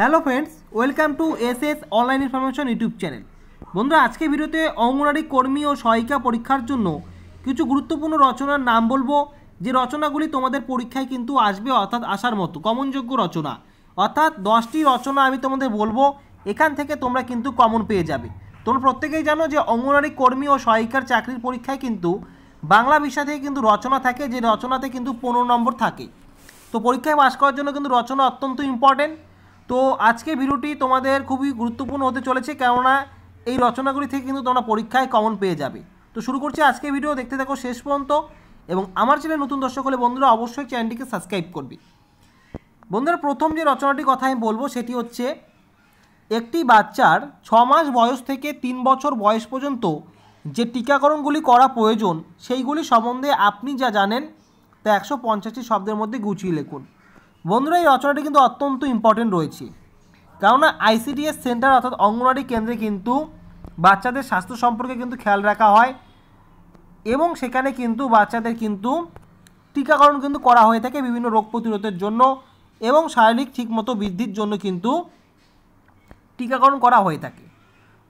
hello friends welcome to S S online information YouTube channel বন্ধুরা আজকে ভিডিওতে অঙ্গনারী কর্মী ও সহায়িকা পরীক্ষার জন্য কিছু গুরুত্বপূর্ণ রচনার নাম বলবো যে রচনাগুলি তোমাদের পরীক্ষায় কিন্তু আসবে অর্থাৎ আসার মতো কমনযোগ্য রচনা অর্থাৎ দশটি রচনা আমি তোমাদের বলবো এখান থেকে তোমরা কিন্তু কমন পেয়ে যাবে তোমরা প্রত্যেকেই জানো যে অঙ্গনারী কর্মী ও সহায়িকার চাকরির পরীক্ষায় কিন্তু বাংলা বিষয় থেকে কিন্তু রচনা থাকে যে রচনাতে কিন্তু পনেরো নম্বর থাকে তো পরীক্ষায় পাস করার জন্য কিন্তু রচনা অত্যন্ত ইম্পর্টেন্ট তো আজকে ভিডিওটি তোমাদের খুবই গুরুত্বপূর্ণ হতে চলেছে কেননা এই রচনাগুলি থেকে কিন্তু তোমরা পরীক্ষায় কমন পেয়ে যাবে তো শুরু করছি আজকে ভিডিও দেখতে থাকো শেষ পর্যন্ত এবং আমার চ্যানেল নতুন দর্শক হলে বন্ধুরা অবশ্যই চ্যানেলটিকে সাবস্ক্রাইব করবে বন্ধুরা প্রথম যে রচনাটি কথা আমি বলবো সেটি হচ্ছে একটি বাচ্চার ছ মাস বয়স থেকে তিন বছর বয়স পর্যন্ত যে টিকাকরণগুলি করা প্রয়োজন সেইগুলি সম্বন্ধে আপনি যা জানেন তা একশো পঞ্চাশটি শব্দের মধ্যে গুছিয়ে লিখুন বন্ধুরা এই রচনাটি কিন্তু অত্যন্ত ইম্পর্টেন্ট রয়েছে কেননা আইসিডিএস সেন্টার অর্থাৎ অঙ্গনওয়াড়ি কেন্দ্রে কিন্তু বাচ্চাদের স্বাস্থ্য সম্পর্কে কিন্তু খেয়াল রাখা হয় এবং সেখানে কিন্তু বাচ্চাদের কিন্তু টিকাকরণ কিন্তু করা হয়ে থাকে বিভিন্ন রোগ প্রতিরোধের জন্য এবং শারীরিক ঠিকমতো বৃদ্ধির জন্য কিন্তু টিকাকরণ করা হয়ে থাকে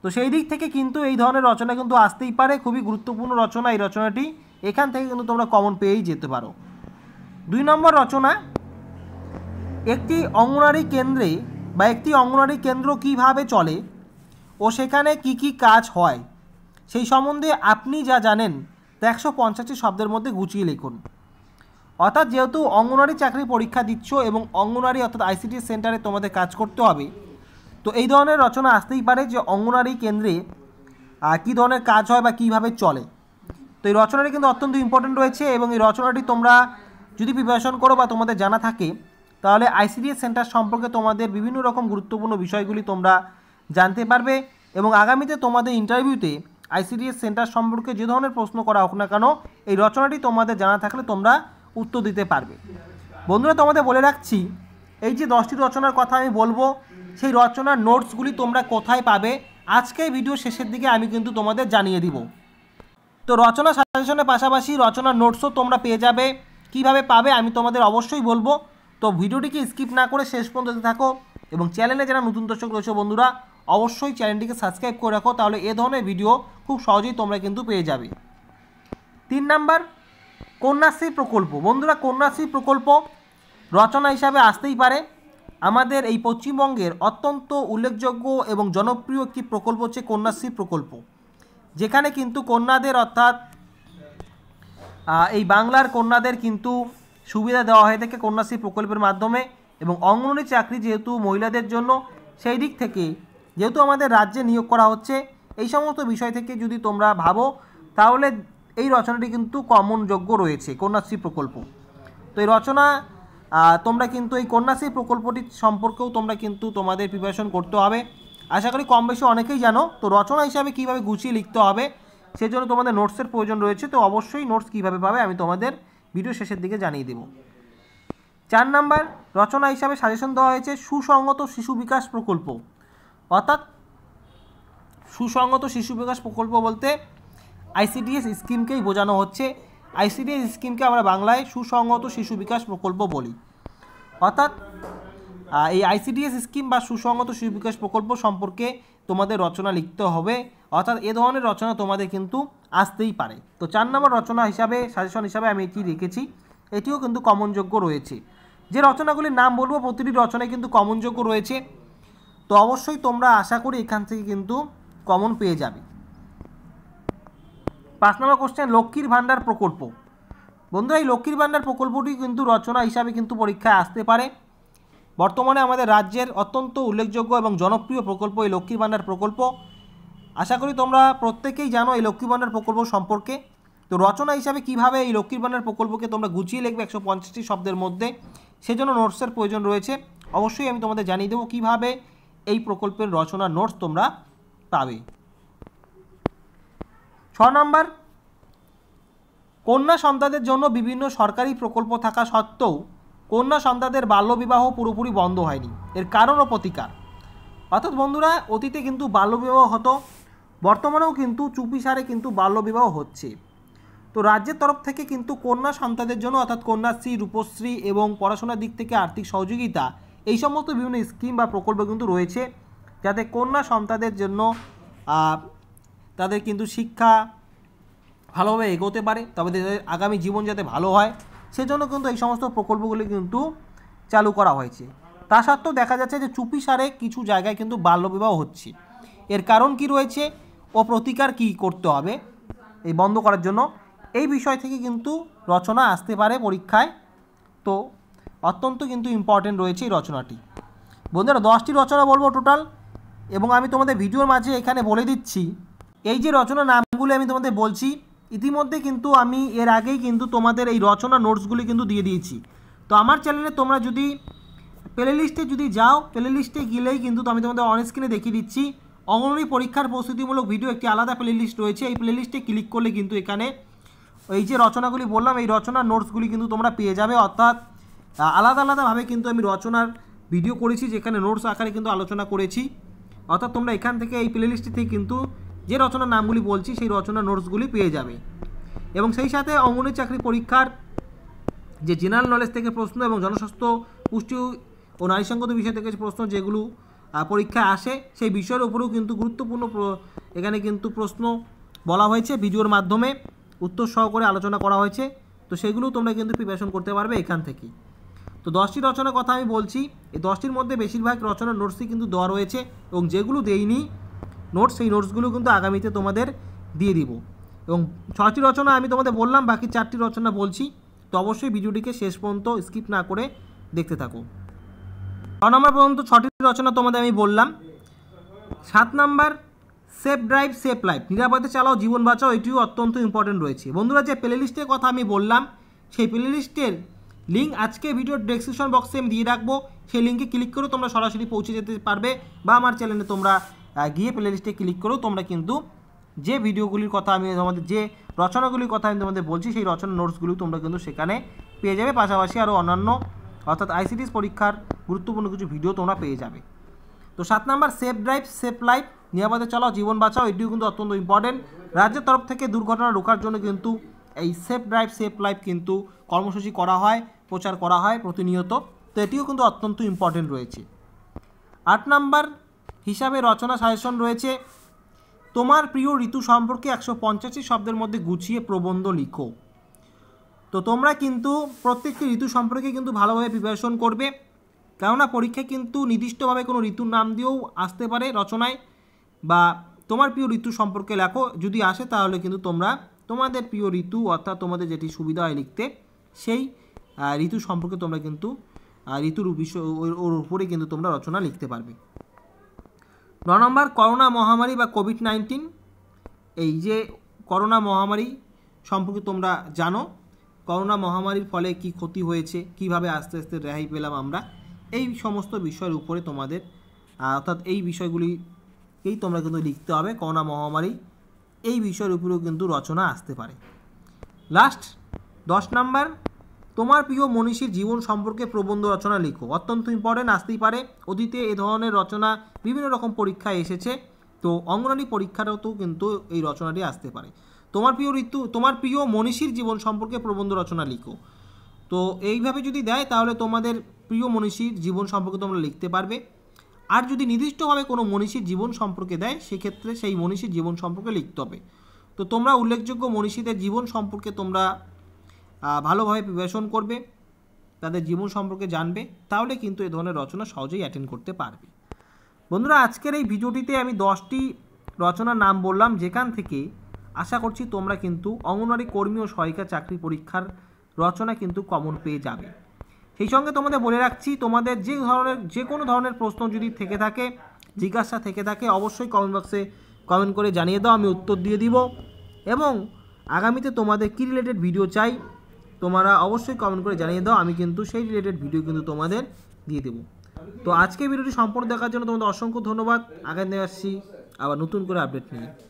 তো সেই দিক থেকে কিন্তু এই ধরনের রচনা কিন্তু আসতেই পারে খুবই গুরুত্বপূর্ণ রচনা এই রচনাটি এখান থেকে কিন্তু তোমরা কমন পেয়েই যেতে পারো দুই নম্বর রচনা একটি অঙ্গনারী কেন্দ্রে বা একটি অঙ্গনারী কেন্দ্র কিভাবে চলে ও সেখানে কি কি কাজ হয় সেই সম্বন্ধে আপনি যা জানেন তা একশো পঞ্চাশটি শব্দের মধ্যে গুছিয়ে লিখুন অর্থাৎ যেহেতু অঙ্গনারী চাকরি পরীক্ষা দিচ্ছ এবং অঙ্গনারী অর্থাৎ আইসিটি সেন্টারে তোমাদের কাজ করতে হবে তো এই ধরনের রচনা আসতেই পারে যে অঙ্গনারী কেন্দ্রে কী ধরনের কাজ হয় বা কীভাবে চলে তো এই রচনাটি কিন্তু অত্যন্ত ইম্পর্টেন্ট রয়েছে এবং এই রচনাটি তোমরা যদি প্রিপারেশন করো বা তোমাদের জানা থাকে তাহলে আইসিডিএস সেন্টার সম্পর্কে তোমাদের বিভিন্ন রকম গুরুত্বপূর্ণ বিষয়গুলি তোমরা জানতে পারবে এবং আগামীতে তোমাদের ইন্টারভিউতে আইসিডিএস সেন্টার সম্পর্কে যে ধরনের প্রশ্ন করা হোক না কেন এই রচনাটি তোমাদের জানা থাকলে তোমরা উত্তর দিতে পারবে বন্ধুরা তোমাদের বলে রাখছি এই যে দশটি রচনার কথা আমি বলবো সেই রচনার নোটসগুলি তোমরা কোথায় পাবে আজকে ভিডিও শেষের দিকে আমি কিন্তু তোমাদের জানিয়ে দিব তো রচনা সাজেশনের পাশাপাশি রচনার নোটসও তোমরা পেয়ে যাবে কিভাবে পাবে আমি তোমাদের অবশ্যই বলবো তো ভিডিওটিকে স্কিপ না করে শেষ পর্যন্ত থাকো এবং চ্যানেলে যারা নতুন দর্শক রয়েছে বন্ধুরা অবশ্যই চ্যানেলটিকে সাবস্ক্রাইব করে রাখো তাহলে এ ধরনের ভিডিও খুব সহজেই তোমরা কিন্তু পেয়ে যাবে তিন নাম্বার কন্যাশ্রী প্রকল্প বন্ধুরা কন্যাশ্রী প্রকল্প রচনা হিসাবে আসতেই পারে আমাদের এই পশ্চিমবঙ্গের অত্যন্ত উল্লেখযোগ্য এবং জনপ্রিয় একটি প্রকল্প হচ্ছে কন্যাশ্রী প্রকল্প যেখানে কিন্তু কন্যাদের অর্থাৎ এই বাংলার কন্যাদের কিন্তু সুবিধা দেওয়া হয়ে থাকে কন্যাশ্রী প্রকল্পের মাধ্যমে এবং অঙ্গনওয়াড়ি চাকরি যেহেতু মহিলাদের জন্য সেই দিক থেকে যেহেতু আমাদের রাজ্যে নিয়োগ করা হচ্ছে এই সমস্ত বিষয় থেকে যদি তোমরা ভাবো তাহলে এই রচনাটি কিন্তু কমন যোগ্য রয়েছে কন্যাশ্রী প্রকল্প তো এই রচনা তোমরা কিন্তু এই কন্যাশ্রী প্রকল্পটি সম্পর্কেও তোমরা কিন্তু তোমাদের প্রিপারেশন করতে হবে আশা করি কম বেশি অনেকেই জানো তো রচনা হিসাবে কীভাবে গুছিয়ে লিখতে হবে সেজন্য তোমাদের নোটসের প্রয়োজন রয়েছে তো অবশ্যই নোটস কীভাবে পাবে আমি তোমাদের ভিডিও শেষের দিকে জানিয়ে দেব চার নাম্বার রচনা হিসাবে সাজেশন দেওয়া হয়েছে সুসংগত শিশু বিকাশ প্রকল্প অর্থাৎ সুসংগত শিশু বিকাশ প্রকল্প বলতে আইসিডিএস স্কিমকেই বোঝানো হচ্ছে আইসিডিএস স্কিমকে আমরা বাংলায় সুসংগত শিশু বিকাশ প্রকল্প বলি অর্থাৎ এই আইসিডিএস স্কিম বা সুসংগত শিশু বিকাশ প্রকল্প সম্পর্কে তোমাদের রচনা লিখতে হবে অর্থাৎ এ ধরনের রচনা তোমাদের কিন্তু আসতেই পারে তো চার নম্বর রচনা হিসাবে সাজেশন হিসাবে আমি এটি রেখেছি এটিও কিন্তু কমনযোগ্য রয়েছে যে রচনাগুলির নাম বলবো প্রতিটি রচনায় কিন্তু কমনযোগ্য রয়েছে তো অবশ্যই তোমরা আশা করি এখান থেকে কিন্তু কমন পেয়ে যাবে পাঁচ নম্বর কোশ্চেন লক্ষ্মীর ভাণ্ডার প্রকল্প বন্ধুরা এই লক্ষ্মীর ভাণ্ডার প্রকল্পটি কিন্তু রচনা হিসাবে কিন্তু পরীক্ষায় আসতে পারে বর্তমানে আমাদের রাজ্যের অত্যন্ত উল্লেখযোগ্য এবং জনপ্রিয় প্রকল্প এই লক্ষ্মীর ভাণ্ডার প্রকল্প আশা করি তোমরা প্রত্যেকেই জানো এই লক্ষ্মী ভাণ্ডার প্রকল্প সম্পর্কে তো রচনা হিসাবে কিভাবে এই লক্ষ্মী ভাণ্ডার প্রকল্পকে তোমরা গুছিয়ে লিখবে একশো পঞ্চাশটি শব্দের মধ্যে সেজন্য নোটসের প্রয়োজন রয়েছে অবশ্যই আমি তোমাদের জানিয়ে দেবো কীভাবে এই প্রকল্পের রচনা নোটস তোমরা পাবে ছ নম্বর কন্যা সন্তানদের জন্য বিভিন্ন সরকারি প্রকল্প থাকা সত্ত্বেও কন্যা সন্তানদের বাল্যবিবাহ পুরোপুরি বন্ধ হয়নি এর কারণ ও প্রতিকার অর্থাৎ বন্ধুরা অতীতে কিন্তু বাল্যবিবাহ হতো বর্তমানেও কিন্তু চুপিসারে কিন্তু বাল্যবিবাহ হচ্ছে তো রাজ্যের তরফ থেকে কিন্তু কন্যা সন্তানদের জন্য অর্থাৎ কন্যাশ্রী রূপশ্রী এবং পড়াশোনার দিক থেকে আর্থিক সহযোগিতা এই সমস্ত বিভিন্ন স্কিম বা প্রকল্প কিন্তু রয়েছে যাতে কন্যা সন্তানদের জন্য তাদের কিন্তু শিক্ষা ভালোভাবে এগোতে পারে তবে আগামী জীবন যাতে ভালো হয় সেজন্য কিন্তু এই সমস্ত প্রকল্পগুলি কিন্তু চালু করা হয়েছে তা সত্ত্বেও দেখা যাচ্ছে যে চুপিসারে কিছু জায়গায় কিন্তু বাল্যবিবাহ হচ্ছে এর কারণ কি রয়েছে ও প্রতিকার কি করতে হবে এই বন্ধ করার জন্য এই বিষয় থেকে কিন্তু রচনা আসতে পারে পরীক্ষায় তো অত্যন্ত কিন্তু ইম্পর্টেন্ট রয়েছে এই রচনাটি বন্ধুরা দশটি রচনা বলবো টোটাল এবং আমি তোমাদের ভিডিওর মাঝে এখানে বলে দিচ্ছি এই যে রচনা নামগুলো আমি তোমাদের বলছি ইতিমধ্যে কিন্তু আমি এর আগেই কিন্তু তোমাদের এই রচনা নোটসগুলি কিন্তু দিয়ে দিয়েছি তো আমার চ্যানেলে তোমরা যদি প্লে লিস্টে যদি যাও প্লে লিস্টে গেলেই কিন্তু আমি তোমাদের অনস্ক্রিনে দেখিয়ে দিচ্ছি অঙ্গনী পরীক্ষার প্রস্তুতিমূলক ভিডিও একটি আলাদা প্লেলিস্ট রয়েছে এই প্লেলিস্টে ক্লিক করলে কিন্তু এখানে এই যে রচনাগুলি বললাম এই রচনার নোটসগুলি কিন্তু তোমরা পেয়ে যাবে অর্থাৎ আলাদা আলাদাভাবে কিন্তু আমি রচনার ভিডিও করেছি যেখানে নোটস আকারে কিন্তু আলোচনা করেছি অর্থাৎ তোমরা এখান থেকে এই প্লেলিস্টটি থেকে কিন্তু যে রচনার নামগুলি বলছি সেই রচনার নোটসগুলি পেয়ে যাবে এবং সেই সাথে অঙ্গনী চাকরি পরীক্ষার যে জেনারেল নলেজ থেকে প্রশ্ন এবং জনস্বাস্থ্য পুষ্টি ও নারীসঙ্গত বিষয় থেকে প্রশ্ন যেগুলো পরীক্ষা আসে সেই বিষয়ের উপরেও কিন্তু গুরুত্বপূর্ণ এখানে কিন্তু প্রশ্ন বলা হয়েছে ভিডিওর মাধ্যমে উত্তর সহ করে আলোচনা করা হয়েছে তো সেগুলো তোমরা কিন্তু প্রিপারেশন করতে পারবে এখান থেকে তো দশটি রচনার কথা আমি বলছি এই দশটির মধ্যে বেশিরভাগ রচনার নোটসই কিন্তু দেওয়া রয়েছে এবং যেগুলো দেইনি নোটস সেই নোটসগুলো কিন্তু আগামীতে তোমাদের দিয়ে দিব এবং ছটি রচনা আমি তোমাদের বললাম বাকি চারটি রচনা বলছি তো অবশ্যই ভিডিওটিকে শেষ পর্যন্ত স্কিপ না করে দেখতে থাকো ছ নম্বর পর্যন্ত ছটি রচনা তোমাদের আমি বললাম সাত number safe drive safe life নিরাপদে চালাও জীবন বাঁচাও এটিও অত্যন্ত ইম্পর্টেন্ট রয়েছে বন্ধুরা যে প্লে লিস্টের কথা আমি বললাম সেই প্লে লিস্টের লিঙ্ক আজকে ভিডিওর ডেসক্রিপশন বক্সে আমি দিয়ে রাখবো সেই লিঙ্কে ক্লিক করেও তোমরা সরাসরি পৌঁছে যেতে পারবে বা আমার চ্যানেলে তোমরা গিয়ে প্লে লিস্টে ক্লিক করেও তোমরা কিন্তু যে ভিডিওগুলির কথা আমি তোমাদের যে রচনাগুলির কথা আমি তোমাদের বলছি সেই রচনা নোটসগুলি তোমরা কিন্তু সেখানে পেয়ে যাবে পাশাপাশি আরও অন্যান্য অর্থাৎ আইসিডিএস পরীক্ষার গুরুত্বপূর্ণ কিছু ভিডিও তোমরা পেয়ে যাবে তো সাত number safe drive safe life নিরাপদে চালাও জীবন বাঁচাও এটিও কিন্তু অত্যন্ত ইম্পর্টেন্ট রাজ্যের তরফ থেকে দুর্ঘটনা রোকার জন্য কিন্তু এই সেফ ড্রাইভ সেফ লাইফ কিন্তু কর্মসূচি করা হয় প্রচার করা হয় প্রতিনিয়ত তো এটিও কিন্তু অত্যন্ত ইম্পর্টেন্ট রয়েছে আট নাম্বার হিসাবে রচনা সাজেশন রয়েছে তোমার প্রিয় ঋতু সম্পর্কে একশো পঞ্চাশি শব্দের মধ্যে গুছিয়ে প্রবন্ধ লিখো তো তোমরা কিন্তু প্রত্যেকটি ঋতু সম্পর্কে কিন্তু ভালোভাবে প্রিপারেশন করবে কেননা পরীক্ষায় কিন্তু নির্দিষ্টভাবে কোনো ঋতুর নাম দিয়েও আসতে পারে রচনায় বা তোমার প্রিয় ঋতু সম্পর্কে লেখো যদি আসে তাহলে কিন্তু তোমরা তোমাদের প্রিয় ঋতু অর্থাৎ তোমাদের যেটি সুবিধা হয় লিখতে সেই ঋতু সম্পর্কে তোমরা কিন্তু ঋতুর বিষয় ওর উপরে কিন্তু তোমরা রচনা লিখতে পারবে ন নম্বর করোনা মহামারী বা কোভিড নাইন্টিন এই যে করোনা মহামারী সম্পর্কে তোমরা জানো করোনা মহামারীর ফলে কি ক্ষতি হয়েছে কিভাবে আস্তে আস্তে রেহাই পেলাম আমরা এই সমস্ত বিষয়ের উপরে তোমাদের অর্থাৎ এই বিষয়গুলিকেই তোমরা কিন্তু লিখতে হবে করোনা মহামারী এই বিষয়ের উপরেও কিন্তু রচনা আসতে পারে লাস্ট দশ নাম্বার তোমার প্রিয় মনীষীর জীবন সম্পর্কে প্রবন্ধ রচনা লিখো অত্যন্ত ইম্পর্টেন্ট আসতেই পারে অতীতে এ ধরনের রচনা বিভিন্ন রকম পরীক্ষায় এসেছে তো অঙ্গনারী পরীক্ষাটাতেও কিন্তু এই রচনাটি আসতে পারে তোমার প্রিয় ঋতু তোমার প্রিয় মনীষীর জীবন সম্পর্কে প্রবন্ধ রচনা লিখো তো এইভাবে যদি দেয় তাহলে তোমাদের প্রিয় মনীষীর জীবন সম্পর্কে তোমরা লিখতে পারবে আর যদি নির্দিষ্টভাবে কোনো মনীষীর জীবন সম্পর্কে দেয় সেক্ষেত্রে সেই মনীষীর জীবন সম্পর্কে লিখতে হবে তো তোমরা উল্লেখযোগ্য মনীষীদের জীবন সম্পর্কে তোমরা ভালোভাবে প্রিপারেশন করবে তাদের জীবন সম্পর্কে জানবে তাহলে কিন্তু এ ধরনের রচনা সহজেই অ্যাটেন্ড করতে পারবে বন্ধুরা আজকের এই ভিডিওটিতে আমি দশটি রচনার নাম বললাম যেখান থেকে আশা করছি তোমরা কিন্তু অঙ্গনওয়াড়ি কর্মী ও সহায়িকা চাকরি পরীক্ষার রচনা কিন্তু কমন পেয়ে যাবে সেই সঙ্গে তোমাদের বলে রাখছি তোমাদের যে ধরনের যে কোনো ধরনের প্রশ্ন যদি থেকে থাকে জিজ্ঞাসা থেকে থাকে অবশ্যই কমেন্ট বক্সে কমেন্ট করে জানিয়ে দাও আমি উত্তর দিয়ে দিব এবং আগামীতে তোমাদের কী রিলেটেড ভিডিও চাই তোমরা অবশ্যই কমেন্ট করে জানিয়ে দাও আমি কিন্তু সেই রিলেটেড ভিডিও কিন্তু তোমাদের দিয়ে দেবো তো আজকে ভিডিওটি সম্পূর্ণ দেখার জন্য তোমাদের অসংখ্য ধন্যবাদ আগামী আসছি আবার নতুন করে আপডেট নিয়ে